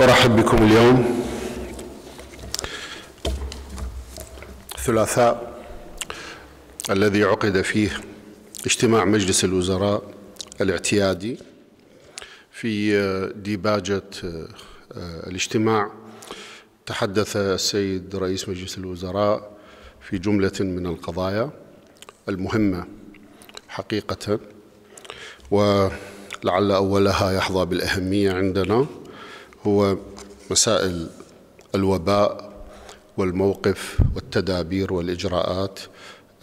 أرحب بكم اليوم ثلاثاء الذي عقد فيه اجتماع مجلس الوزراء الاعتيادي في ديباجة آه، الاجتماع تحدث السيد رئيس مجلس الوزراء في جملة من القضايا المهمة حقيقة ولعل أولها يحظى بالأهمية عندنا هو مسائل الوباء والموقف والتدابير والاجراءات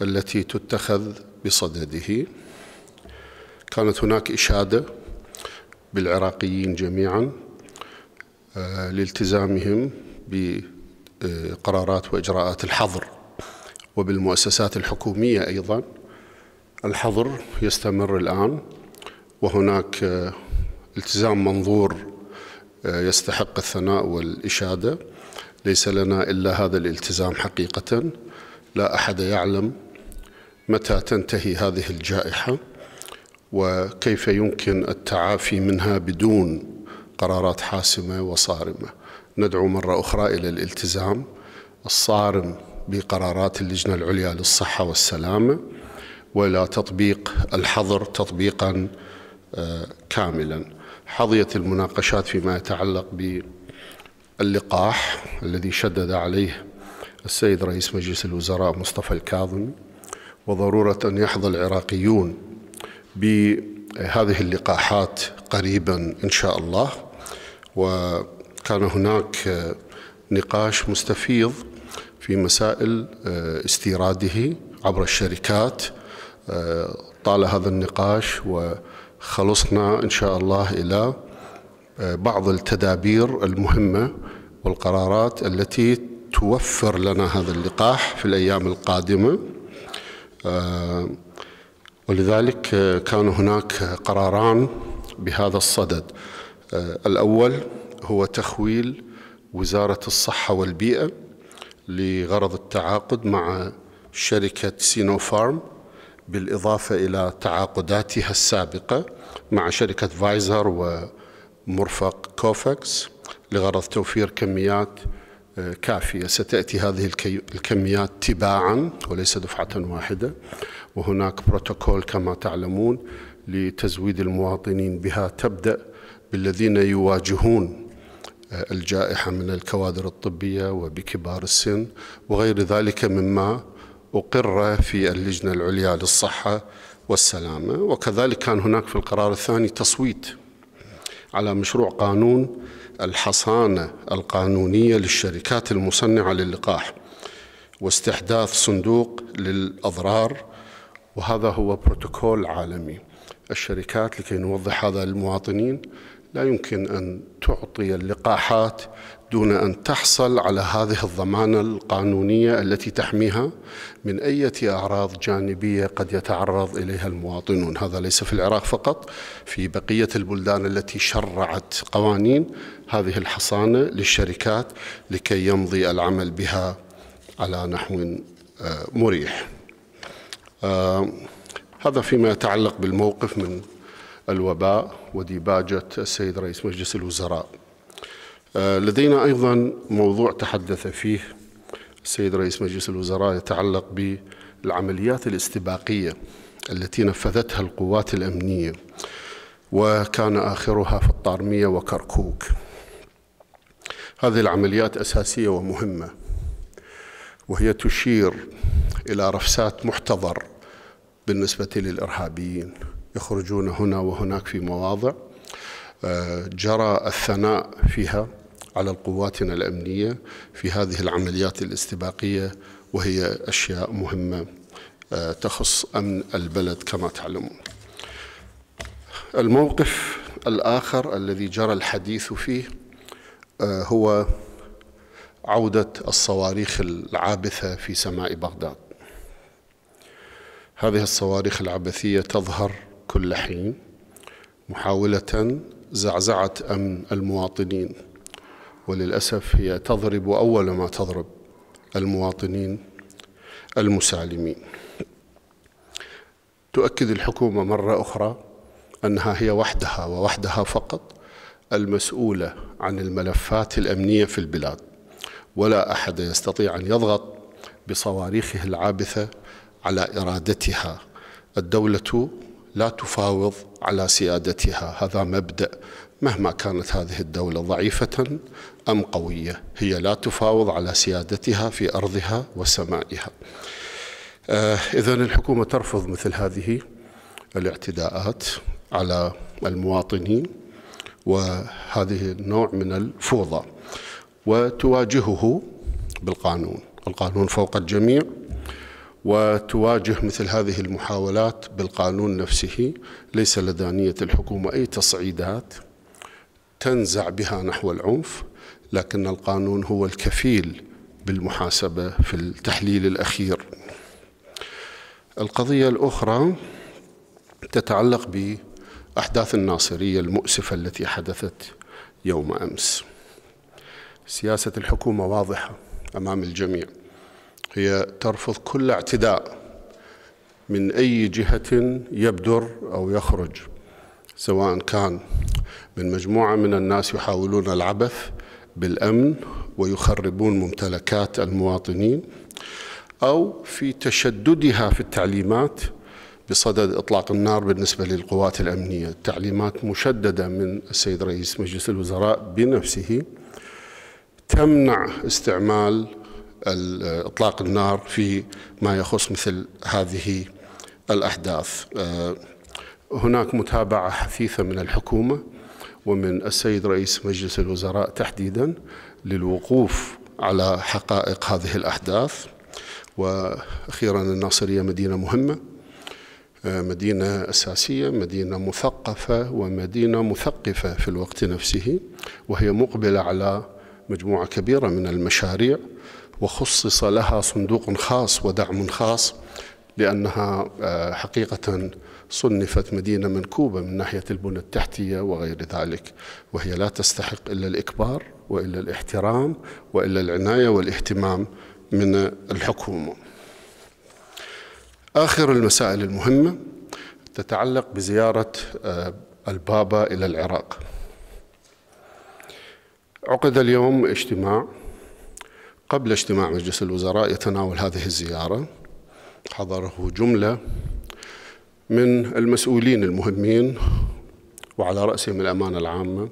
التي تتخذ بصدده كانت هناك اشاده بالعراقيين جميعا آه، لالتزامهم بقرارات واجراءات الحظر وبالمؤسسات الحكوميه ايضا الحظر يستمر الان وهناك آه، التزام منظور يستحق الثناء والإشادة ليس لنا إلا هذا الالتزام حقيقة لا أحد يعلم متى تنتهي هذه الجائحة وكيف يمكن التعافي منها بدون قرارات حاسمة وصارمة ندعو مرة أخرى إلى الالتزام الصارم بقرارات اللجنة العليا للصحة والسلامة ولا تطبيق الحظر تطبيقا آه، كاملا حظيت المناقشات فيما يتعلق باللقاح الذي شدد عليه السيد رئيس مجلس الوزراء مصطفى الكاظمي وضرورة أن يحظى العراقيون بهذه اللقاحات قريبا إن شاء الله وكان هناك نقاش مستفيض في مسائل آه، استيراده عبر الشركات آه، طال هذا النقاش و خلصنا إن شاء الله إلى آه، بعض التدابير المهمة والقرارات التي توفر لنا هذا اللقاح في الأيام القادمة آه، ولذلك آه، كان هناك قراران بهذا الصدد الأول هو تخويل وزارة الصحة والبيئة لغرض التعاقد مع شركة سينوفارم بالإضافة إلى تعاقداتها السابقة مع شركة فايزر ومرفق كوفاكس لغرض توفير كميات آه، كافية ستأتي هذه الكميات تباعا وليس دفعة واحدة وهناك بروتوكول كما تعلمون لتزويد المواطنين بها تبدأ بالذين يواجهون آه، الجائحة من الكوادر الطبية وبكبار السن وغير ذلك مما أقر في اللجنة العليا للصحة والسلامة وكذلك كان هناك في القرار الثاني تصويت على مشروع قانون الحصانة القانونية للشركات المصنعة للقاح واستحداث صندوق للأضرار وهذا هو بروتوكول عالمي الشركات لكي نوضح هذا للمواطنين لا يمكن أن تعطي اللقاحات دون أن تحصل على هذه الضمانة القانونية التي تحميها من أي أعراض جانبية قد يتعرض إليها المواطنون هذا ليس في العراق فقط في بقية البلدان التي شرعت قوانين هذه الحصانة للشركات لكي يمضي العمل بها على نحو آه، مريح آه، هذا فيما يتعلق بالموقف من الوباء وديباجة السيد رئيس مجلس الوزراء آه، لدينا أيضا موضوع تحدث فيه السيد رئيس مجلس الوزراء يتعلق بالعمليات الاستباقية التي نفذتها القوات الأمنية وكان آخرها في الطارمية وكركوك هذه العمليات أساسية ومهمة وهي تشير إلى رفسات محتضر بالنسبة للإرهابيين يخرجون هنا وهناك في مواضع آه، جرى الثناء فيها على قواتنا الأمنية في هذه العمليات الاستباقية وهي أشياء مهمة آه، تخص أمن البلد كما تعلمون الموقف الآخر الذي جرى الحديث فيه آه، هو عودة الصواريخ العابثة في سماء بغداد هذه الصواريخ العبثية تظهر كل حين محاولة زعزعة أمن المواطنين وللأسف هي تضرب أول ما تضرب المواطنين المسالمين تؤكد الحكومة مرة أخرى أنها هي وحدها ووحدها فقط المسؤولة عن الملفات الأمنية في البلاد ولا أحد يستطيع أن يضغط بصواريخه العابثة على إرادتها الدولة لا تفاوض على سيادتها هذا مبدأ مهما كانت هذه الدولة ضعيفة أم قوية هي لا تفاوض على سيادتها في أرضها وسمائها آه، إذا الحكومة ترفض مثل هذه الاعتداءات على المواطنين وهذه النوع من الفوضى وتواجهه بالقانون القانون فوق الجميع وتواجه مثل هذه المحاولات بالقانون نفسه ليس لدى نية الحكومة أي تصعيدات تنزع بها نحو العنف لكن القانون هو الكفيل بالمحاسبة في التحليل الأخير القضية الأخرى تتعلق بأحداث الناصرية المؤسفة التي حدثت يوم أمس سياسة الحكومة واضحة أمام الجميع هي ترفض كل اعتداء من أي جهة يبدر أو يخرج سواء كان من مجموعة من الناس يحاولون العبث بالأمن ويخربون ممتلكات المواطنين أو في تشددها في التعليمات بصدد إطلاق النار بالنسبة للقوات الأمنية تعليمات مشددة من السيد رئيس مجلس الوزراء بنفسه تمنع استعمال إطلاق النار في ما يخص مثل هذه الأحداث آه، هناك متابعة حثيثة من الحكومة ومن السيد رئيس مجلس الوزراء تحديدا للوقوف على حقائق هذه الأحداث وأخيرا الناصرية مدينة مهمة مدينة أساسية مدينة مثقفة ومدينة مثقفة في الوقت نفسه وهي مقبلة على مجموعة كبيرة من المشاريع وخصص لها صندوق خاص ودعم خاص لأنها آه، حقيقة صنفت مدينة منكوبة من ناحية البنى التحتية وغير ذلك وهي لا تستحق إلا الإكبار وإلا الاحترام وإلا العناية والاهتمام من الحكومة آخر المسائل المهمة تتعلق بزيارة آه، البابا إلى العراق عقد اليوم اجتماع قبل اجتماع مجلس الوزراء يتناول هذه الزياره حضره جملة من المسؤولين المهمين وعلى رأسهم الأمانة العامة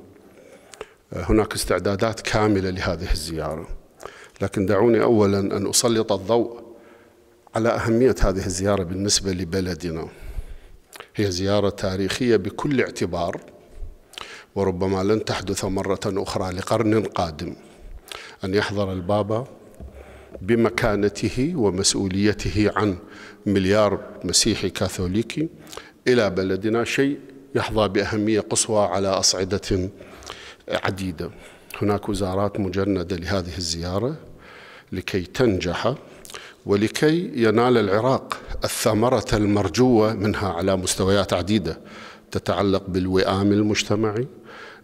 آه، هناك استعدادات كاملة لهذه الزيارة لكن دعوني أولا أن أسلط الضوء على أهمية هذه الزيارة بالنسبة لبلدنا هي زيارة تاريخية بكل اعتبار وربما لن تحدث مرة أخرى لقرن قادم أن يحضر البابا بمكانته ومسؤوليته عن مليار مسيحي كاثوليكي إلى بلدنا شيء يحظى بأهمية قصوى على أصعدة عديدة هناك وزارات مجندة لهذه الزيارة لكي تنجح ولكي ينال العراق الثمرة المرجوة منها على مستويات عديدة تتعلق بالوئام المجتمعي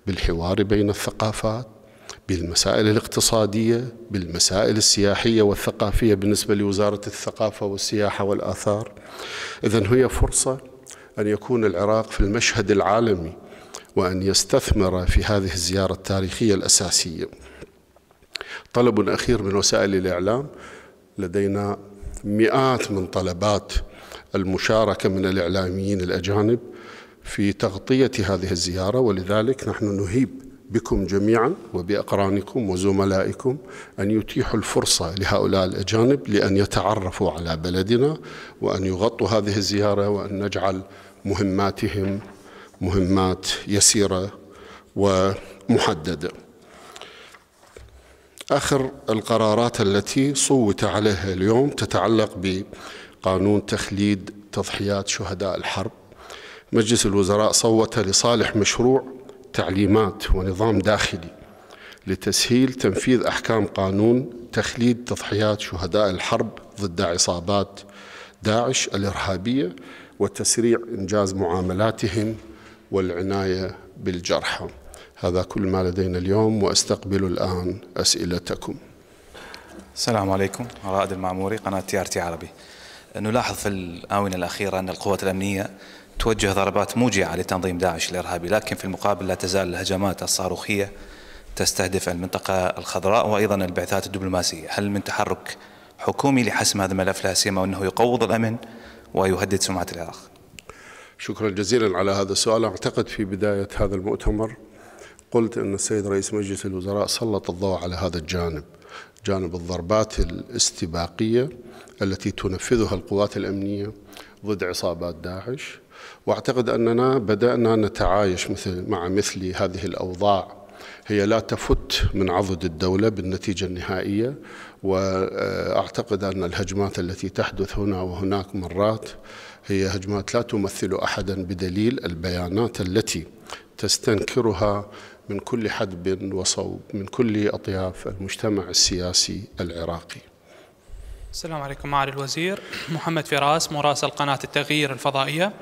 بالحوار بين الثقافات بالمسائل الاقتصادية بالمسائل السياحية والثقافية بالنسبة لوزارة الثقافة والسياحة والآثار إذا هي فرصة أن يكون العراق في المشهد العالمي وأن يستثمر في هذه الزيارة التاريخية الأساسية طلب أخير من وسائل الإعلام لدينا مئات من طلبات المشاركة من الإعلاميين الأجانب في تغطية هذه الزيارة ولذلك نحن نهيب بكم جميعا وبأقرانكم وزملائكم أن يتيحوا الفرصة لهؤلاء الأجانب لأن يتعرفوا على بلدنا وأن يغطوا هذه الزيارة وأن نجعل مهماتهم مهمات يسيرة ومحددة آخر القرارات التي صوت عليها اليوم تتعلق بقانون تخليد تضحيات شهداء الحرب مجلس الوزراء صوت لصالح مشروع تعليمات ونظام داخلي لتسهيل تنفيذ أحكام قانون تخليد تضحيات شهداء الحرب ضد عصابات داعش الإرهابية وتسريع إنجاز معاملاتهم والعناية بالجرحى هذا كل ما لدينا اليوم وأستقبل الآن أسئلتكم السلام عليكم رائد المعموري قناة تي آر تي عربي نلاحظ في الآونة الأخيرة أن القوات الأمنية توجه ضربات موجعة لتنظيم داعش الإرهابي لكن في المقابل لا تزال الهجمات الصاروخية تستهدف المنطقة الخضراء وأيضا البعثات الدبلوماسية هل من تحرك حكومي لحسم هذا الملف لا سيما أنه يقوض الأمن ويهدد سمعة العراق شكرا جزيلا على هذا السؤال أعتقد في بداية هذا المؤتمر قلت أن السيد رئيس مجلس الوزراء سلط الضوء على هذا الجانب جانب الضربات الاستباقية التي تنفذها القوات الأمنية ضد عصابات داعش واعتقد اننا بدانا نتعايش مثل مع مثل هذه الاوضاع هي لا تفت من عضد الدولة بالنتيجة النهائية وأعتقد أن الهجمات التي تحدث هنا وهناك مرات هي هجمات لا تمثل أحدا بدليل البيانات التي تستنكرها من كل حدب وصوب من كل أطياف المجتمع السياسي العراقي السلام عليكم معالي الوزير محمد فراس مراسل قناة التغيير الفضائية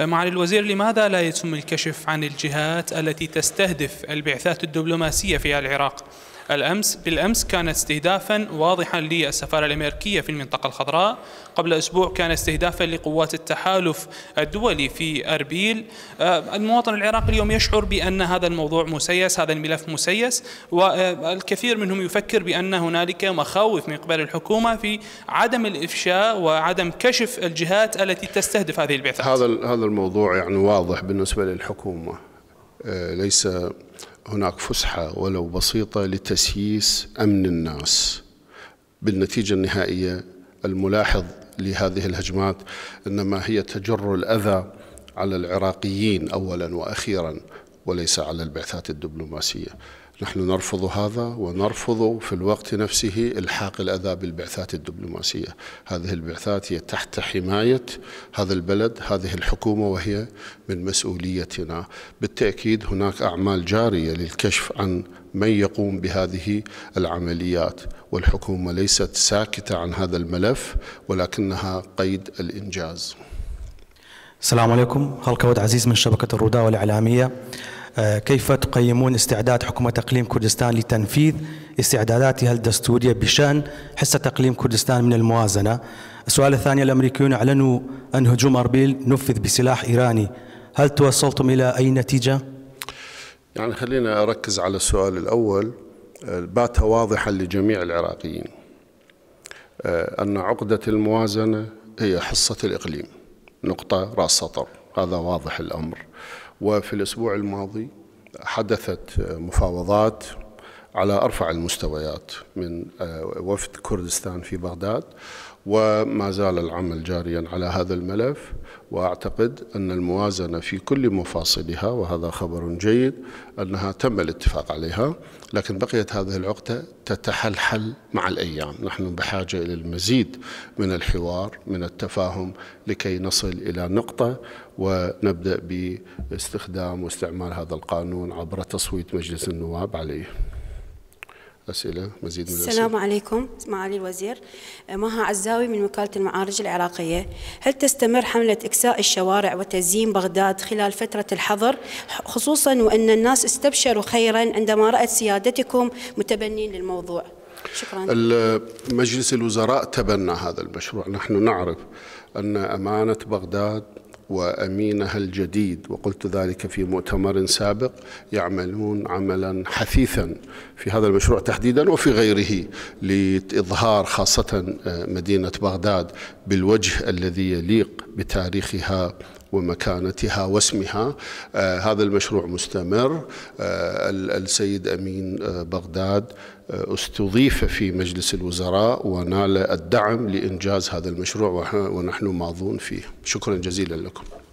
معالي الوزير لماذا لا يتم الكشف عن الجهات التي تستهدف البعثات الدبلوماسية في العراق الأمس بالأمس كان استهدافا واضحا للسفارة الأمريكية في المنطقة الخضراء قبل أسبوع كان استهدافا لقوات التحالف الدولي في أربيل آه، المواطن العراقي اليوم يشعر بأن هذا الموضوع مسيس هذا الملف مسيس والكثير منهم يفكر بأن هنالك مخاوف من قبل الحكومة في عدم الإفشاء وعدم كشف الجهات التي تستهدف هذه البعثات هذا هذا الموضوع يعني واضح بالنسبة للحكومة آه، ليس هناك فسحة ولو بسيطة لتسييس أمن الناس بالنتيجة النهائية الملاحظ لهذه الهجمات إنما هي تجر الأذى على العراقيين أولا وأخيرا وليس على البعثات الدبلوماسية نحن نرفض هذا ونرفض في الوقت نفسه الحاق الاذى بالبعثات الدبلوماسيه، هذه البعثات هي تحت حمايه هذا البلد، هذه الحكومه وهي من مسؤوليتنا، بالتاكيد هناك اعمال جاريه للكشف عن من يقوم بهذه العمليات، والحكومه ليست ساكته عن هذا الملف ولكنها قيد الانجاز. السلام عليكم، خلق عزيز من شبكه الرداء الاعلاميه. آه، كيف تقيمون استعداد حكومة إقليم كردستان لتنفيذ استعداداتها الدستورية بشأن حصة إقليم كردستان من الموازنة السؤال الثاني الأمريكيون أعلنوا أن هجوم أربيل نفذ بسلاح إيراني هل توصلتم إلى أي نتيجة؟ يعني خلينا أركز على السؤال الأول آه، بات واضحا لجميع العراقيين آه، أن عقدة الموازنة هي حصة الإقليم نقطة رأس سطر هذا واضح الأمر وفي الأسبوع الماضي حدثت مفاوضات على أرفع المستويات من آه، وفد كردستان في بغداد وما زال العمل جاريا على هذا الملف واعتقد ان الموازنه في كل مفاصلها وهذا خبر جيد انها تم الاتفاق عليها لكن بقيت هذه العقده تتحلحل مع الايام، نحن بحاجه الى المزيد من الحوار من التفاهم لكي نصل الى نقطه ونبدا باستخدام واستعمال هذا القانون عبر تصويت مجلس النواب عليه. أسئلة مزيد من الأسئلة السلام عليكم معالي الوزير مها عزاوي من وكالة المعارج العراقية هل تستمر حملة إكساء الشوارع وتزيين بغداد خلال فترة الحظر خصوصا وأن الناس استبشروا خيرا عندما رأت سيادتكم متبنين للموضوع شكرا مجلس الوزراء تبنى هذا المشروع نحن نعرف أن أمانة بغداد وأمينها الجديد وقلت ذلك في مؤتمر سابق يعملون عملا حثيثا في هذا المشروع تحديدا وفي غيره لإظهار خاصة آه، مدينة بغداد بالوجه الذي يليق بتاريخها ومكانتها واسمها آه هذا المشروع مستمر آه السيد أمين آه بغداد استضيف في مجلس الوزراء ونال الدعم لإنجاز هذا المشروع ونحن ماضون فيه شكرا جزيلا لكم